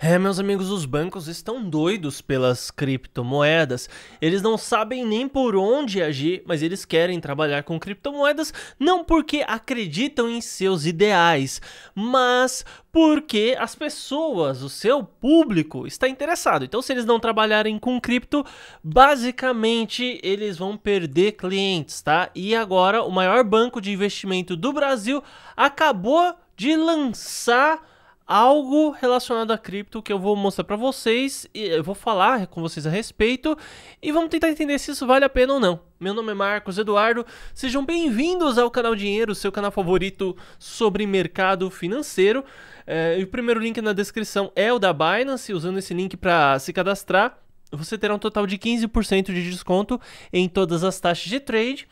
É, meus amigos, os bancos estão doidos pelas criptomoedas. Eles não sabem nem por onde agir, mas eles querem trabalhar com criptomoedas não porque acreditam em seus ideais, mas porque as pessoas, o seu público está interessado. Então, se eles não trabalharem com cripto, basicamente eles vão perder clientes, tá? E agora, o maior banco de investimento do Brasil acabou de lançar algo relacionado a cripto que eu vou mostrar para vocês, eu vou falar com vocês a respeito e vamos tentar entender se isso vale a pena ou não. Meu nome é Marcos Eduardo, sejam bem-vindos ao canal Dinheiro, seu canal favorito sobre mercado financeiro. É, o primeiro link na descrição é o da Binance, usando esse link para se cadastrar, você terá um total de 15% de desconto em todas as taxas de trade.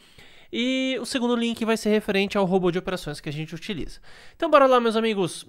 E o segundo link vai ser referente ao robô de operações que a gente utiliza. Então, bora lá, meus amigos.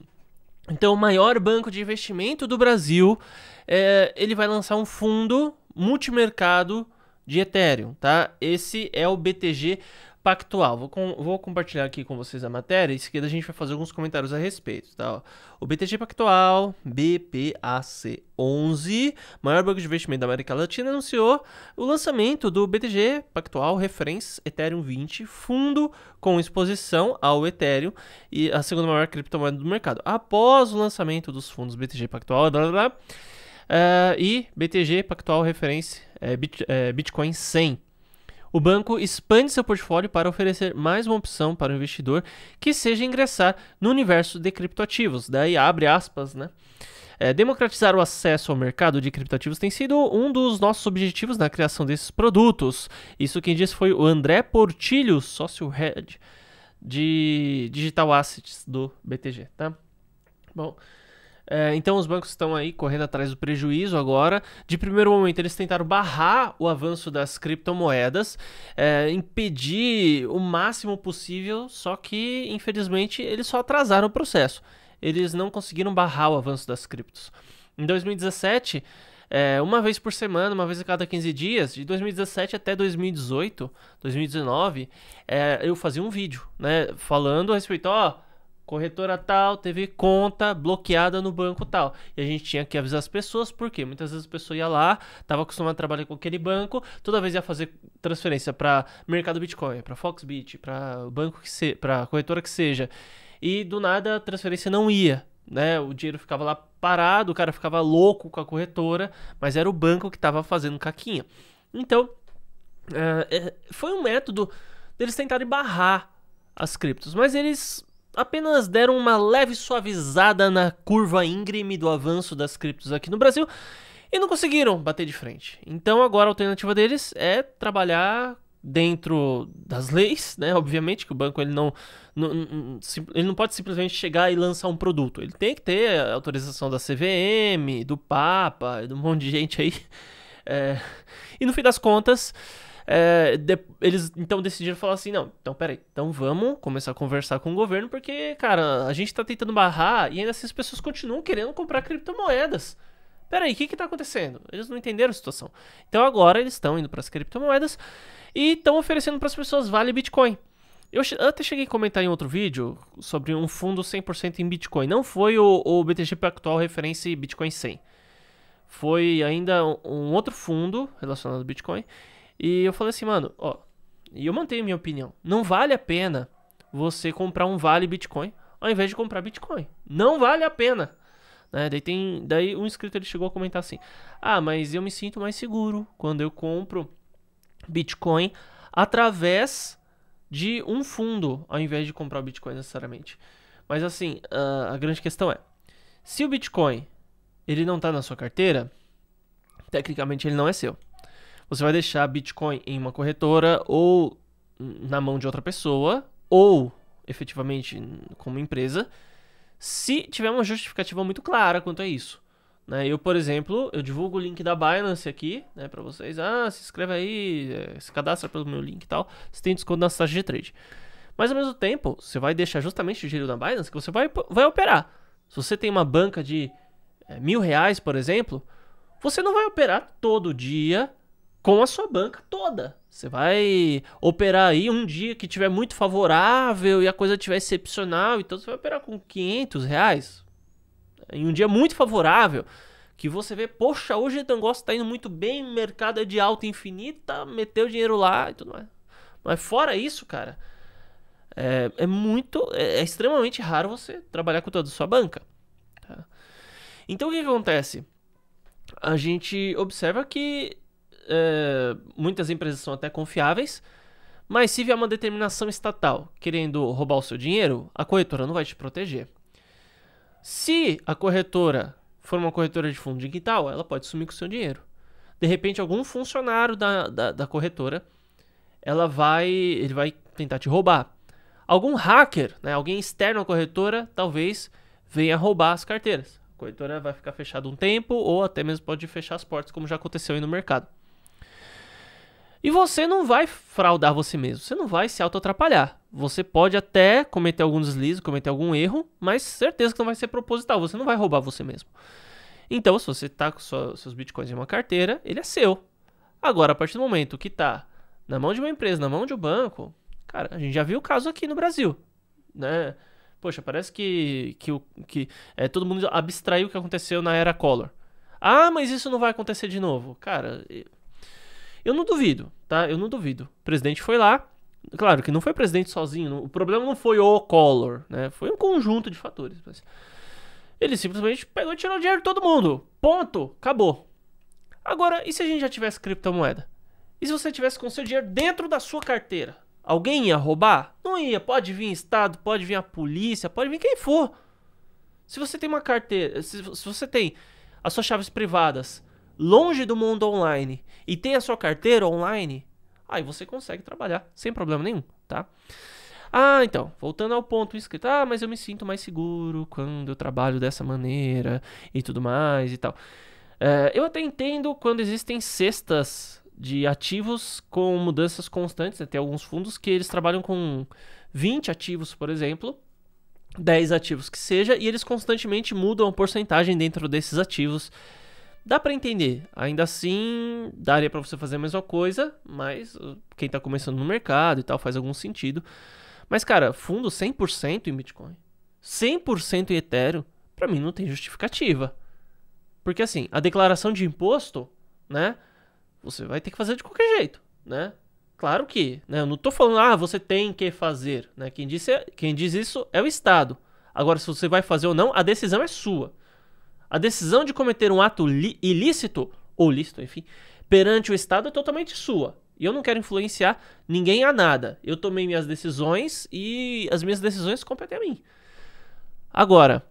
Então, o maior banco de investimento do Brasil, é, ele vai lançar um fundo multimercado de Ethereum, tá? Esse é o BTG pactual. Vou, com, vou compartilhar aqui com vocês a matéria e em seguida a gente vai fazer alguns comentários a respeito, tá? O BTG Pactual, BPAC11, maior banco de investimento da América Latina, anunciou o lançamento do BTG Pactual Reference Ethereum 20, fundo com exposição ao Ethereum e a segunda maior criptomoeda do mercado. Após o lançamento dos fundos BTG Pactual, blá, blá, blá, uh, e BTG Pactual Reference eh, é, eh, Bitcoin 100. O banco expande seu portfólio para oferecer mais uma opção para o investidor que seja ingressar no universo de criptoativos. Daí abre aspas, né? É, democratizar o acesso ao mercado de criptativos tem sido um dos nossos objetivos na criação desses produtos. Isso quem disse foi o André Portilho, sócio head de Digital Assets do BTG, tá? Bom, é, então os bancos estão aí correndo atrás do prejuízo agora. De primeiro momento, eles tentaram barrar o avanço das criptomoedas, é, impedir o máximo possível, só que, infelizmente, eles só atrasaram o processo. Eles não conseguiram barrar o avanço das criptos. Em 2017, é, uma vez por semana, uma vez a cada 15 dias, de 2017 até 2018, 2019, é, eu fazia um vídeo, né, falando a respeito, ó corretora tal teve conta bloqueada no banco tal. E a gente tinha que avisar as pessoas, porque muitas vezes a pessoa ia lá, estava acostumada a trabalhar com aquele banco, toda vez ia fazer transferência para mercado Bitcoin, para Foxbit, para banco que se, para corretora que seja. E do nada a transferência não ia, né? O dinheiro ficava lá parado, o cara ficava louco com a corretora, mas era o banco que estava fazendo caquinha. Então, eh, eh, foi um método deles tentarem barrar as criptos, mas eles apenas deram uma leve suavizada na curva íngreme do avanço das criptos aqui no Brasil e não conseguiram bater de frente. Então agora a alternativa deles é trabalhar dentro das leis, né? Obviamente que o banco ele não, não, ele não pode simplesmente chegar e lançar um produto. Ele tem que ter autorização da CVM, do Papa, de um monte de gente aí. É... E no fim das contas, é, de, eles então decidiram falar assim: não, então peraí, então vamos começar a conversar com o governo, porque, cara, a gente tá tentando barrar e ainda assim as pessoas continuam querendo comprar criptomoedas. Peraí, o que que tá acontecendo? Eles não entenderam a situação. Então agora eles estão indo para as criptomoedas e estão oferecendo para as pessoas Vale Bitcoin. Eu até cheguei a comentar em outro vídeo sobre um fundo 100% em Bitcoin. Não foi o, o BTG Pactual Referência Bitcoin 100. Foi ainda um outro fundo relacionado ao Bitcoin e eu falei assim, mano, ó, e eu mantenho minha opinião. Não vale a pena você comprar um vale Bitcoin ao invés de comprar Bitcoin. Não vale a pena. Né? Daí, tem, daí um inscrito ele chegou a comentar assim: Ah, mas eu me sinto mais seguro quando eu compro Bitcoin através de um fundo ao invés de comprar Bitcoin necessariamente. Mas assim, a grande questão é: se o Bitcoin ele não está na sua carteira, tecnicamente ele não é seu você vai deixar Bitcoin em uma corretora ou na mão de outra pessoa, ou efetivamente com uma empresa, se tiver uma justificativa muito clara quanto a isso. Né? Eu, por exemplo, eu divulgo o link da Binance aqui né, para vocês. Ah, se inscreve aí, é, se cadastra pelo meu link e tal. Você tem desconto na taxa de trade. Mas ao mesmo tempo, você vai deixar justamente o dinheiro na Binance que você vai, vai operar. Se você tem uma banca de é, mil reais, por exemplo, você não vai operar todo dia com a sua banca toda. Você vai operar aí um dia que tiver muito favorável e a coisa tiver excepcional, então você vai operar com 500 reais. Em um dia muito favorável, que você vê, poxa, hoje o negócio está indo muito bem, o mercado é de alta infinita, meteu dinheiro lá e tudo mais. Mas fora isso, cara, é, é muito, é, é, extremamente raro você trabalhar com toda a sua banca. Tá? Então o que, que acontece? A gente observa que é, muitas empresas são até confiáveis, mas se vier uma determinação estatal querendo roubar o seu dinheiro, a corretora não vai te proteger. Se a corretora for uma corretora de fundo de ela pode sumir com o seu dinheiro. De repente, algum funcionário da, da, da corretora, ela vai, ele vai tentar te roubar. Algum hacker, né, alguém externo à corretora, talvez venha roubar as carteiras. A corretora vai ficar fechada um tempo ou até mesmo pode fechar as portas, como já aconteceu aí no mercado. E você não vai fraudar você mesmo, você não vai se auto-atrapalhar. Você pode até cometer algum deslize, cometer algum erro, mas certeza que não vai ser proposital, você não vai roubar você mesmo. Então, se você está com seus bitcoins em uma carteira, ele é seu. Agora, a partir do momento que está na mão de uma empresa, na mão de um banco, cara, a gente já viu o caso aqui no Brasil, né? Poxa, parece que, que, que é, todo mundo abstraiu o que aconteceu na era Collor. Ah, mas isso não vai acontecer de novo. Cara, eu não duvido, tá? Eu não duvido. O presidente foi lá. Claro que não foi presidente sozinho. O problema não foi o Collor, né? Foi um conjunto de fatores. Ele simplesmente pegou e tirou o dinheiro de todo mundo. Ponto. Acabou. Agora, e se a gente já tivesse criptomoeda? E se você tivesse com seu dinheiro dentro da sua carteira? Alguém ia roubar? Não ia. Pode vir Estado, pode vir a polícia, pode vir quem for. Se você tem uma carteira, se, se você tem as suas chaves privadas longe do mundo online e tem a sua carteira online, aí você consegue trabalhar sem problema nenhum, tá? Ah, então, voltando ao ponto escrito, ah, mas eu me sinto mais seguro quando eu trabalho dessa maneira e tudo mais e tal. É, eu até entendo quando existem cestas de ativos com mudanças constantes, né? tem alguns fundos que eles trabalham com 20 ativos, por exemplo, 10 ativos que seja, e eles constantemente mudam a porcentagem dentro desses ativos Dá para entender. Ainda assim, daria para você fazer a mesma coisa, mas uh, quem tá começando no mercado e tal faz algum sentido. Mas cara, fundo 100% em Bitcoin, 100% em Ethereum, para mim não tem justificativa. Porque assim, a declaração de imposto, né, você vai ter que fazer de qualquer jeito, né? Claro que, né, eu não tô falando ah, você tem que fazer, né? Quem disse, é, quem diz isso é o Estado. Agora se você vai fazer ou não, a decisão é sua. A decisão de cometer um ato ilícito, ou lícito, enfim, perante o Estado é totalmente sua. E eu não quero influenciar ninguém a nada. Eu tomei minhas decisões e as minhas decisões competem a mim. Agora,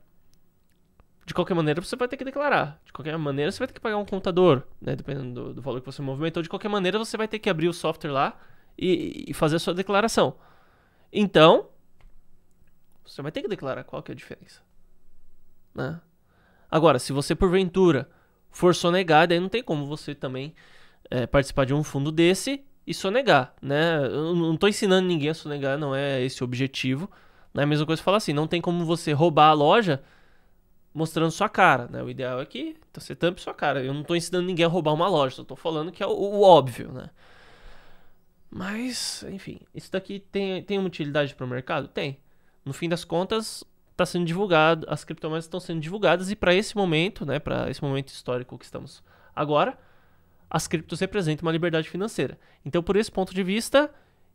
de qualquer maneira, você vai ter que declarar. De qualquer maneira, você vai ter que pagar um contador, né? Dependendo do, do valor que você movimentou. De qualquer maneira, você vai ter que abrir o software lá e, e, fazer a sua declaração. Então, você vai ter que declarar qual que é a diferença. Né? Agora, se você porventura for sonegado, aí não tem como você também é, participar de um fundo desse e sonegar, né? Eu não estou ensinando ninguém a sonegar, não é esse o objetivo. Não é a mesma coisa falar assim, não tem como você roubar a loja mostrando sua cara, né? O ideal é que tá você tampe sua cara. Eu não estou ensinando ninguém a roubar uma loja, só tô falando que é o, o óbvio, né? Mas, enfim, isso daqui tem, tem uma utilidade para o mercado? Tem. No fim das contas, está sendo divulgado, as criptomoedas estão sendo divulgadas e para esse momento, né, para esse momento histórico que estamos agora, as criptos representam uma liberdade financeira. Então, por esse ponto de vista,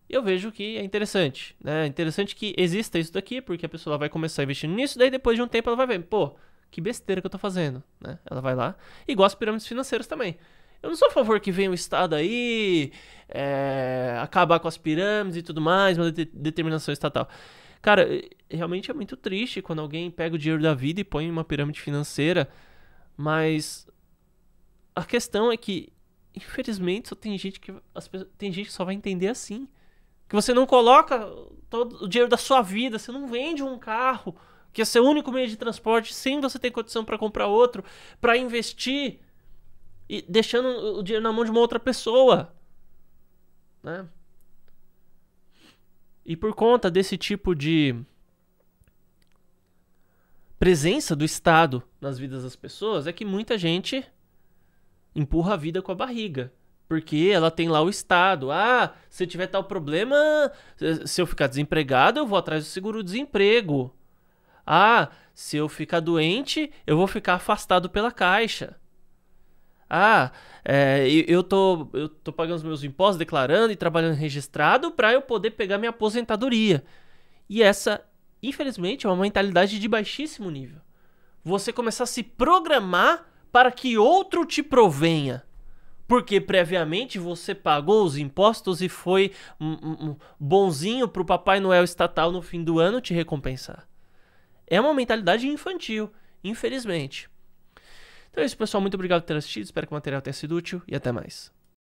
eu vejo que é interessante, né? É interessante que exista isso daqui, porque a pessoa vai começar a investir nisso, daí depois de um tempo ela vai ver, pô, que besteira que eu estou fazendo, né? Ela vai lá, igual as pirâmides financeiras também. Eu não sou a favor que venha o Estado aí, é, acabar com as pirâmides e tudo mais, uma de determinação estatal. Cara, realmente é muito triste quando alguém pega o dinheiro da vida e põe em uma pirâmide financeira, mas a questão é que, infelizmente, só tem gente que as tem gente que só vai entender assim. Que você não coloca todo o dinheiro da sua vida, você não vende um carro que é seu único meio de transporte sem você ter condição para comprar outro, para investir e deixando o dinheiro na mão de uma outra pessoa, né? E por conta desse tipo de presença do Estado nas vidas das pessoas, é que muita gente empurra a vida com a barriga. Porque ela tem lá o Estado. Ah, se tiver tal problema, se eu ficar desempregado, eu vou atrás do seguro-desemprego. Ah, se eu ficar doente, eu vou ficar afastado pela caixa. Ah, é, eu, tô, eu tô pagando os meus impostos, declarando e trabalhando registrado para eu poder pegar minha aposentadoria. E essa, infelizmente, é uma mentalidade de baixíssimo nível. Você começar a se programar para que outro te provenha. Porque previamente você pagou os impostos e foi bonzinho para o Papai Noel estatal no fim do ano te recompensar. É uma mentalidade infantil, infelizmente. Então é isso, pessoal. Muito obrigado por ter assistido. Espero que o material tenha sido útil e até mais.